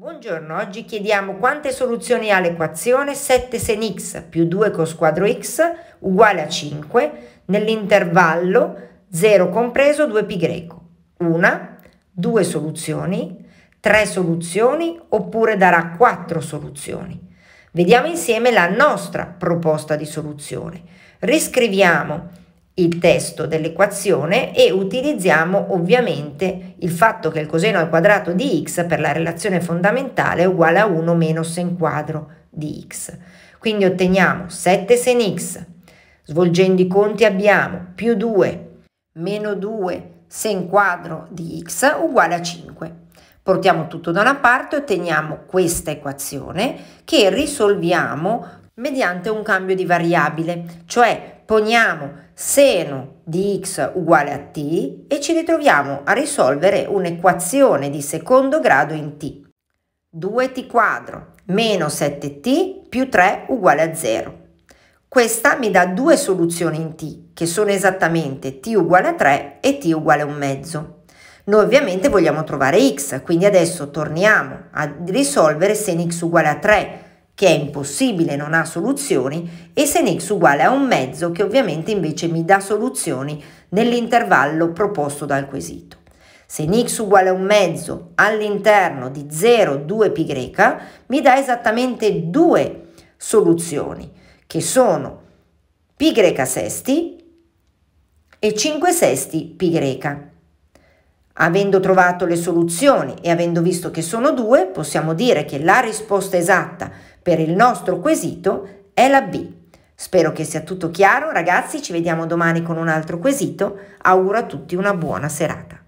Buongiorno, oggi chiediamo quante soluzioni ha l'equazione 7 sen x più 2 cos quadro x uguale a 5 nell'intervallo 0 compreso 2π Una, due soluzioni, tre soluzioni oppure darà quattro soluzioni. Vediamo insieme la nostra proposta di soluzione. Riscriviamo il testo dell'equazione e utilizziamo ovviamente il fatto che il coseno al quadrato di x per la relazione fondamentale è uguale a 1 meno sen quadro di x. Quindi otteniamo 7 sen x, svolgendo i conti abbiamo più 2 meno 2 sen quadro di x uguale a 5. Portiamo tutto da una parte e otteniamo questa equazione che risolviamo mediante un cambio di variabile, cioè poniamo seno di x uguale a t e ci ritroviamo a risolvere un'equazione di secondo grado in t. 2t quadro meno 7t più 3 uguale a 0. Questa mi dà due soluzioni in t, che sono esattamente t uguale a 3 e t uguale a un mezzo. Noi ovviamente vogliamo trovare x, quindi adesso torniamo a risolvere seno x uguale a 3, che è impossibile, non ha soluzioni, e se sen x uguale a un mezzo che ovviamente invece mi dà soluzioni nell'intervallo proposto dal quesito. Se x uguale a un mezzo all'interno di 0, 2 pi greca, mi dà esattamente due soluzioni, che sono pi greca sesti e 5 sesti pi greca. Avendo trovato le soluzioni e avendo visto che sono due, possiamo dire che la risposta esatta per il nostro quesito è la B. Spero che sia tutto chiaro, ragazzi, ci vediamo domani con un altro quesito. Auguro a tutti una buona serata.